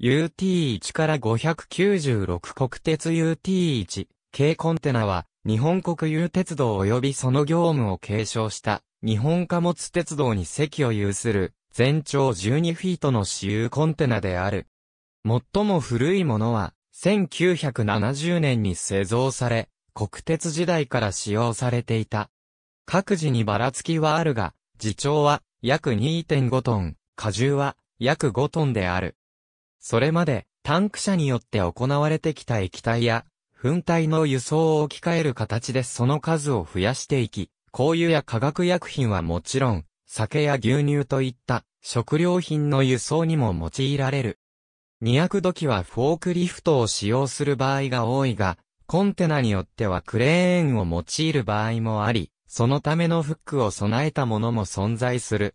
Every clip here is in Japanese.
UT1 から596国鉄 UT1 軽コンテナは日本国有鉄道及びその業務を継承した日本貨物鉄道に席を有する全長12フィートの私有コンテナである。最も古いものは1970年に製造され国鉄時代から使用されていた。各自にばらつきはあるが、自重は約2.5トン、荷重は約5トンである。それまで、タンク車によって行われてきた液体や、粉体の輸送を置き換える形でその数を増やしていき、香油や化学薬品はもちろん、酒や牛乳といった食料品の輸送にも用いられる。200度機はフォークリフトを使用する場合が多いが、コンテナによってはクレーンを用いる場合もあり、そのためのフックを備えたものも存在する。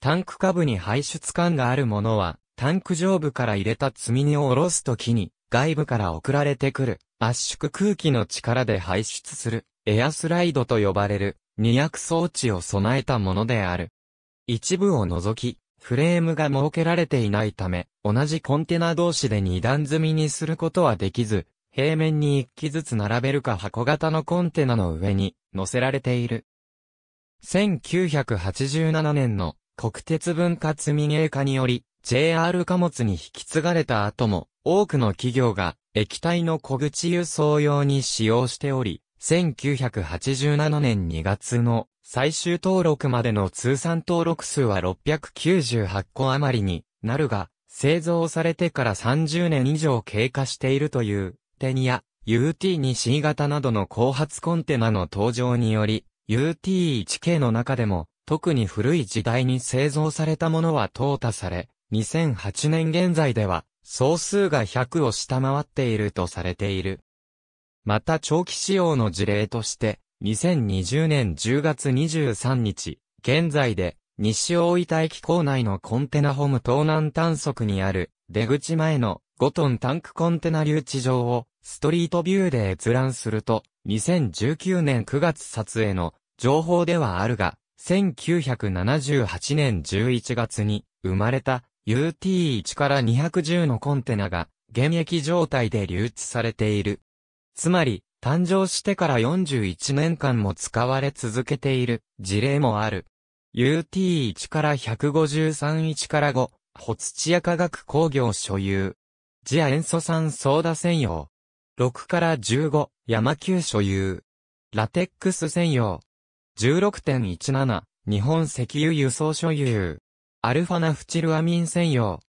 タンク下部に排出管があるものは、タンク上部から入れた積み荷を下ろすときに、外部から送られてくる圧縮空気の力で排出するエアスライドと呼ばれる二役装置を備えたものである。一部を除き、フレームが設けられていないため、同じコンテナ同士で二段積みにすることはできず、平面に一機ずつ並べるか箱型のコンテナの上に乗せられている。1987年の国鉄文化積み芸化により、JR 貨物に引き継がれた後も、多くの企業が液体の小口輸送用に使用しており、1987年2月の最終登録までの通算登録数は698個余りになるが、製造されてから30年以上経過しているという、テニア、UT2C 型などの後発コンテナの登場により、UT1K の中でも、特に古い時代に製造されたものは淘汰され、2008年現在では、総数が100を下回っているとされている。また長期使用の事例として、2020年10月23日、現在で、西大分駅構内のコンテナホム東南探索にある、出口前の5トンタンクコンテナ留置場を、ストリートビューで閲覧すると、2019年9月撮影の情報ではあるが、1978年11月に生まれた UT1 から210のコンテナが現役状態で流通されている。つまり、誕生してから41年間も使われ続けている事例もある。UT1 から1531から5、ホツチア化学工業所有。ジア塩素酸ソーダ専用。6から15、山級所有。ラテックス専用。16.17、日本石油輸送所有。アルファナフチルアミン専用。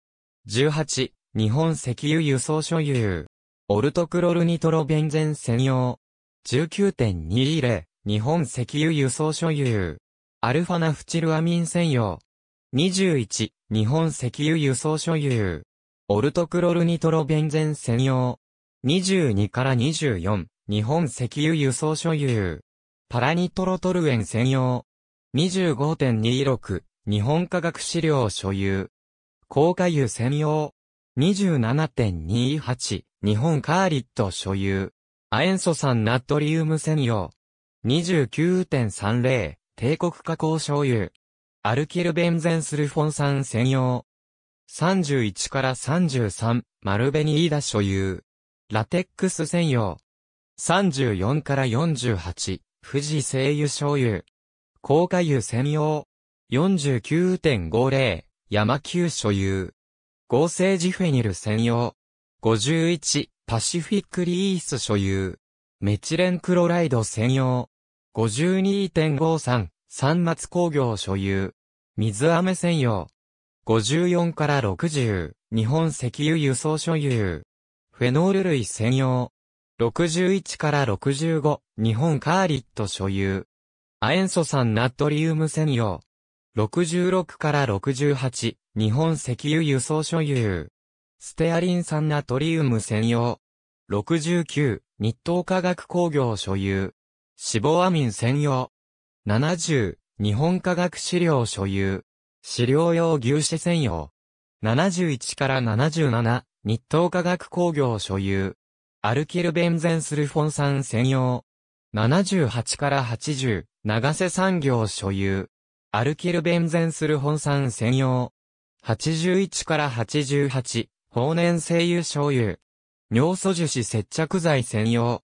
18、日本石油輸送所有。オルトクロルニトロベンゼン専用。19.220、日本石油輸送所有。アルファナフチルアミン専用。21、日本石油輸送所有。オルトクロルニトロベンゼン専用。22から24、日本石油輸送所有。パラニトロトルエン専用。25.26、日本科学資料所有。高火油専用。27.28、日本カーリット所有。亜塩素酸ナトリウム専用。29.30、帝国加工醤油。アルキルベンゼンスルフォン酸専用。31から33、ルベニーダ所有。ラテックス専用。34から48、富士精油醤油。高火油専用。49.50、山級所有。合成ジフェニル専用。51、パシフィックリース所有。メチレンクロライド専用。52.53、三松工業所有。水飴専用。54から60、日本石油輸送所有。フェノール類専用。61から65、日本カーリット所有。アンソサ酸ナットリウム専用。66から68、日本石油輸送所有。ステアリン酸ナトリウム専用。69、日東化学工業所有。脂肪アミン専用。70、日本化学資料所有。飼料用牛脂専用。71から77、日東化学工業所有。アルキルベンゼンスルフォン酸専用。78から80、長瀬産業所有。アルキルベンゼンする本酸専用。81から88、法年精油醤油。尿素樹脂接着剤専用。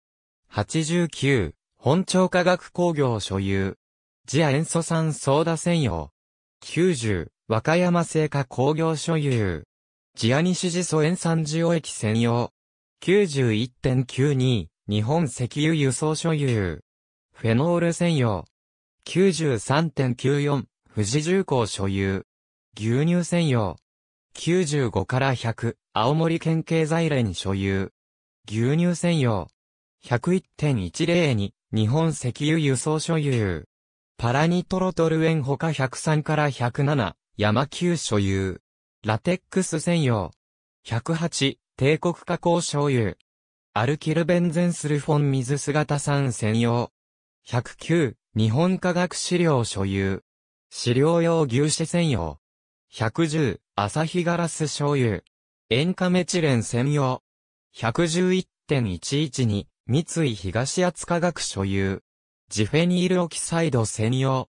89、本調化学工業所有。次亜塩素酸ソーダ専用。90、和歌山製菓工業所有。次亜西ジ素塩酸塩液専用。91.92、日本石油輸送所有。フェノール専用。93.94、富士重工所有。牛乳専用。95から100、青森県経済連所有。牛乳専用。101.102、日本石油輸送所有。パラニトロトルエンほか103から107、山級所有。ラテックス専用。108、帝国加工所有。アルキルベンゼンスルフォン水姿産専用。109、日本科学資料所有。資料用牛脂専用。110、アサヒガラス醤油。塩化メチレン専用。111.112、三井東厚科学所有。ジフェニールオキサイド専用。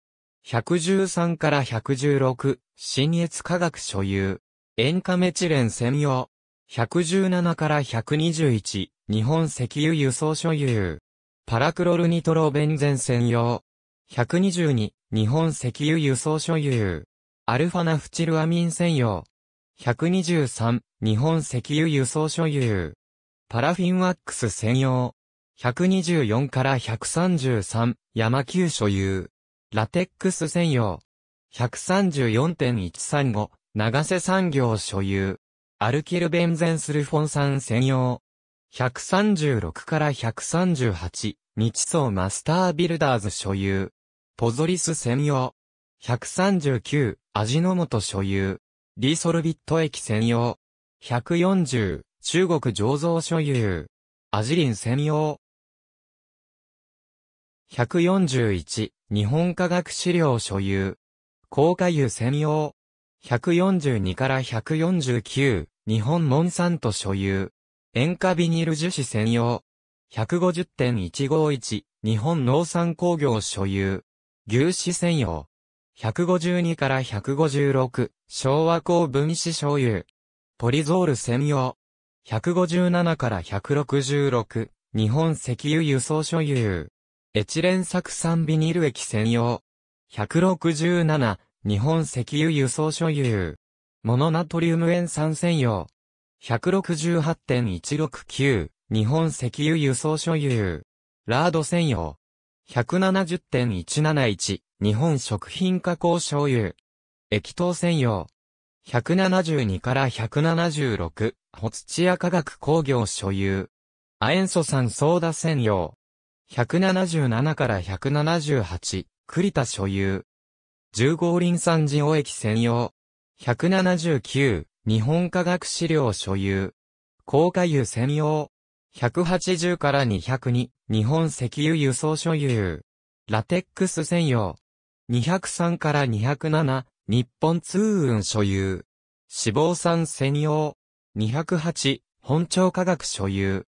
113から116、新越科学所有。塩化メチレン専用。117から121、日本石油輸送所有。パラクロルニトロベンゼン専用。122、日本石油輸送所有。アルファナフチルアミン専用。123、日本石油輸送所有。パラフィンワックス専用。124から133、山級所有。ラテックス専用。134.135、長瀬産業所有。アルキルベンゼンスルフォン酸専用。136から138、日層マスタービルダーズ所有。ポゾリス専用。139、味の素所有。リーソルビット液専用。140、中国醸造所有。アジリン専用。141、日本科学資料所有。高下油専用。142から149、日本モンサント所有。塩化ビニール樹脂専用。150.151、日本農産工業所有。牛脂専用。152から156、昭和工分子所有。ポリゾール専用。157から166、日本石油輸送所有。エチレン酢酸ビニール液専用。167、日本石油輸送所有。モノナトリウム塩酸専用。168.169、日本石油輸送所有。ラード専用。170.171、日本食品加工醤油。液糖専用。172から176、ホツチア化学工業所有。ア塩素酸ソーダ専用。177から178、栗田所有。重合リン酸ジオ液専用。179、日本化学資料所有。高化油専用。180から202、日本石油輸送所有。ラテックス専用。203から207、日本通運所有。脂肪酸専用。208、本庁化学所有。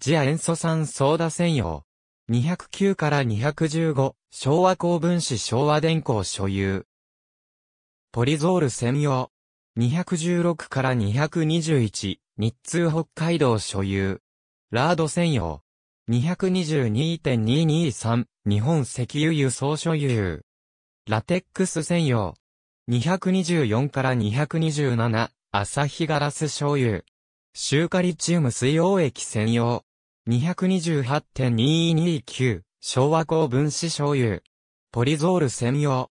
次塩素酸ソーダ専用。209から215、昭和高分子昭和電工所有。ポリゾール専用。216から221、日通北海道所有。ラード専用。222.223日本石油輸送所有。ラテックス専用。224から227アサヒガラス醤油。シューカリチウム水溶液専用。228.229昭和高分子醤油。ポリゾール専用。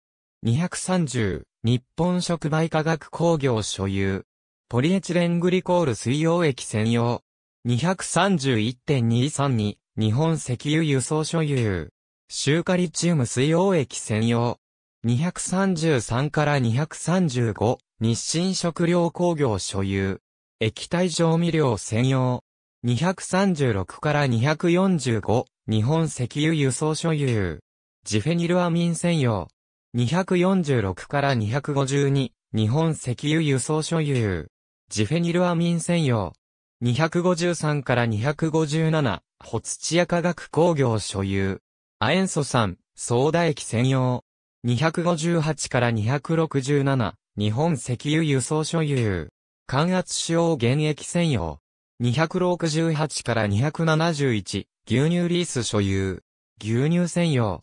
230日本触媒化学工業所有。ポリエチレングリコール水溶液専用。231.232日本石油輸送所有。シカリチウム水溶液専用。233から235日清食料工業所有。液体調味料専用。236から245日本石油輸送所有。ジフェニルアミン専用。246から252日本石油輸送所有。ジフェニルアミン専用。253から257、ホツチア化学工業所有。アエソさ酸、ソーダ液専用。258から267、日本石油輸送所有。間圧使用原液専用。268から271、牛乳リース所有。牛乳専用。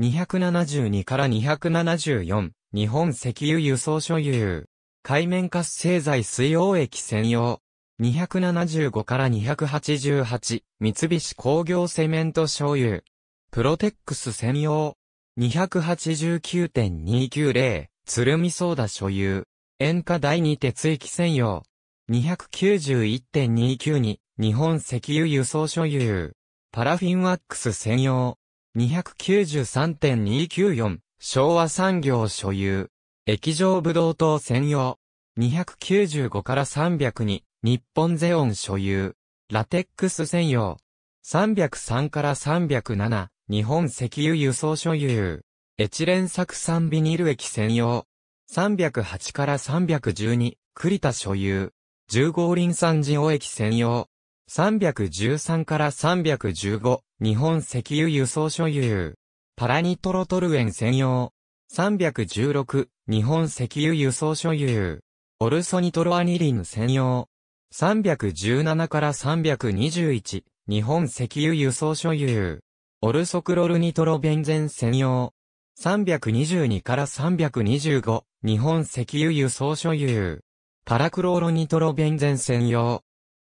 272から274、日本石油輸送所有。海面活性剤水溶液専用。275から288、三菱工業セメント醤油。プロテックス専用。289.290、鶴見ソーダ所有。塩化第二鉄液専用。291.292、日本石油輸送所有。パラフィンワックス専用。293.294、昭和産業所有。液状ブドウ糖専用。295から302、日本ゼオン所有。ラテックス専用。303から307。日本石油輸送所有。エチレン酢酸ビニール液専用。308から312。栗田所有。15リン酸ジオ液専用。313から315。日本石油輸送所有。パラニトロトルエン専用。316、日本石油輸送所有。オルソニトロアニリン専用。317から321、日本石油輸送所有。オルソクロルニトロベンゼン専用。322から325、日本石油輸送所有。パラクローロニトロベンゼン専用。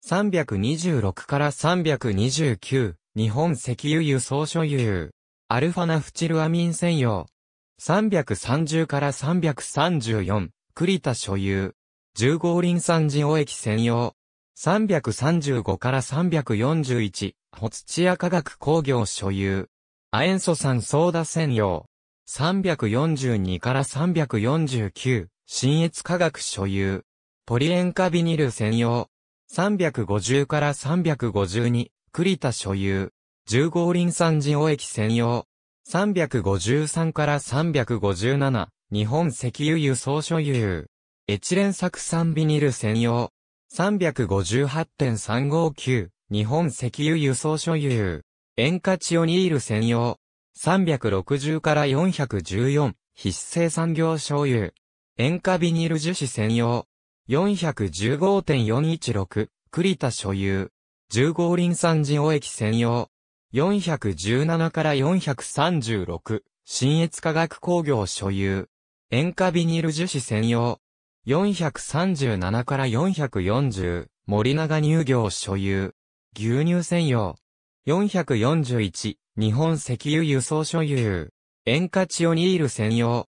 326から329、日本石油輸送所有。アルファナフチルアミン専用。330から334、リタ所有。10リン山寺尾駅専用。335から341、ホツチア科学工業所有。ア塩素酸ソーダ専用。342から349、新越科学所有。ポリエンカビニル専用。350から352、クリタ所有。10リン山寺尾駅専用。353から357、日本石油輸送所有。エチレン酢酸ビニル専用。358.359日本石油輸送所有。塩化チオニール専用。360から414必須産業所有。塩化ビニル樹脂専用。415.416栗田所有。15輪酸ジオ液専用。417から436新越化学工業所有。塩化ビニル樹脂専用。437から440、森永乳業所有。牛乳専用。441、日本石油輸送所有。塩化チオニール専用。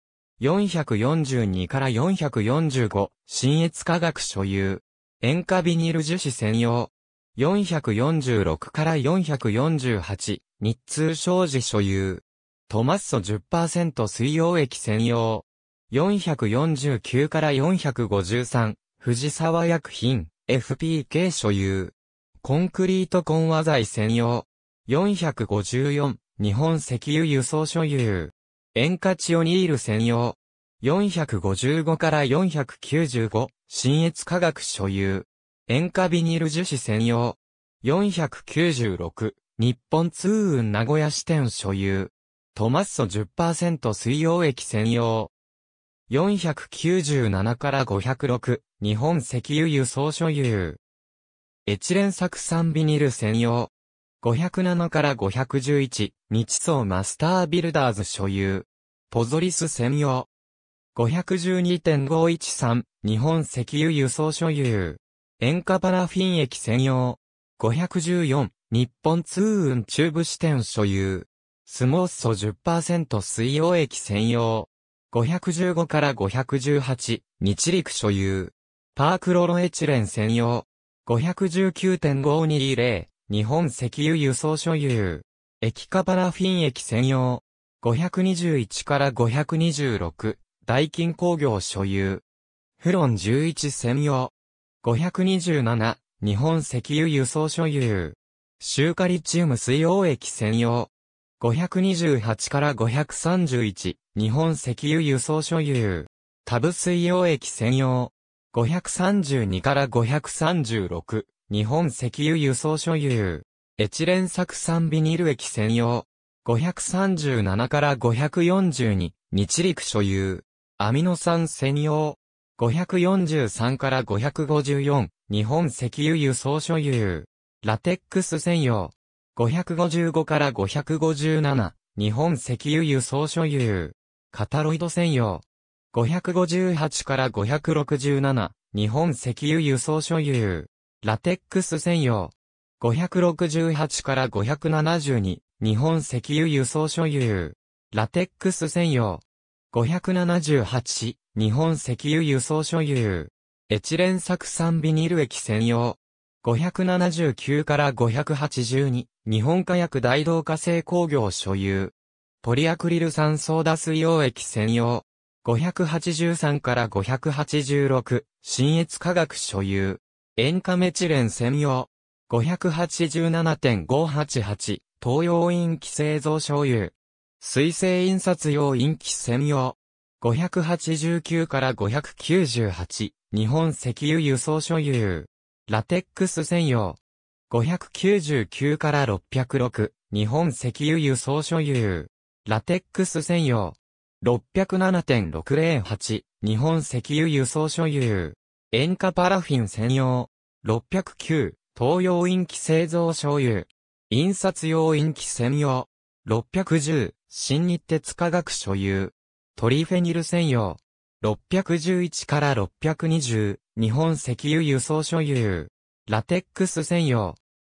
442から445、新越化学所有。塩化ビニール樹脂専用。446から448、日通商事所有。トマッソ10%水溶液専用。449から453、藤沢薬品、FPK 所有。コンクリート混和剤専用。454、日本石油輸送所有。塩化チオニール専用。455から495、新越化学所有。塩化ビニール樹脂専用。496、日本通運名古屋支店所有。トマッソ10%水溶液専用。497から506、日本石油輸送所有。エチレン酢酸ビニル専用。507から511、日層マスタービルダーズ所有。ポゾリス専用。512.513、日本石油輸送所有。塩化パラフィン液専用。514、日本通運中部支店所有。スモーソ10%水溶液専用。515から518、日陸所有。パークロロエチレン専用。5 1 9 5 2 0日本石油輸送所有。液化パラフィン液専用。521から526、大金工業所有。フロン11専用。527、日本石油輸送所有。シューカリチウム水溶液専用。528から531、日本石油輸送所有。タブ水溶液専用。532から536、日本石油輸送所有。エチレン酢酸ビニール液専用。537から542、日陸所有。アミノ酸専用。543から554、日本石油輸送所有。ラテックス専用。555から557、日本石油輸送所有。カタロイド専用。558から567、日本石油輸送所有。ラテックス専用。568から572、日本石油輸送所有。ラテックス専用。578、日本石油輸送所有。エチレン酢酸ビニール液専用。579から582、日本火薬大同化成工業所有。ポリアクリル酸ソーダ水溶液専用。583から586、新越化学所有。塩化メチレン専用。587.588、東洋陰気製造所有。水性印刷用陰気専用。589から598、日本石油輸送所有。ラテックス専用。599から606、日本石油輸送所有。ラテックス専用。607.608、日本石油輸送所有。塩化パラフィン専用。609、東洋陰気製造所有。印刷用陰気専用。610、新日鉄科学所有。トリフェニル専用。611から620、日本石油輸送所有。ラテックス専用。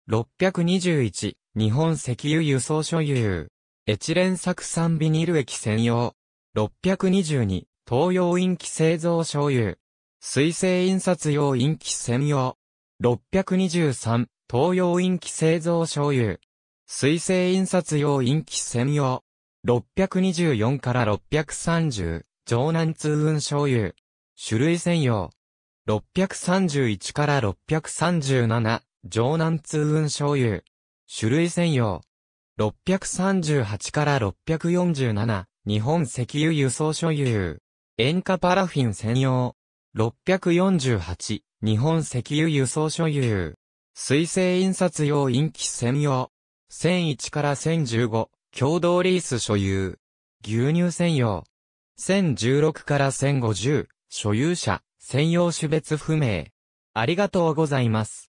621、日本石油輸送所有。エチレン酢酸ビニール液専用。622、東洋インキ製造所有。水性印刷用インキ専用。623、東洋インキ製造所有。水性印刷用インキ専用。624から630、城南通運所有。種類専用。631から637、城南通運醤油。種類専用。638から647、日本石油輸送所有。塩化パラフィン専用。648、日本石油輸送所有。水性印刷用陰気専用。1001から1015、共同リース所有。牛乳専用。1016から1050、所有者、専用種別不明。ありがとうございます。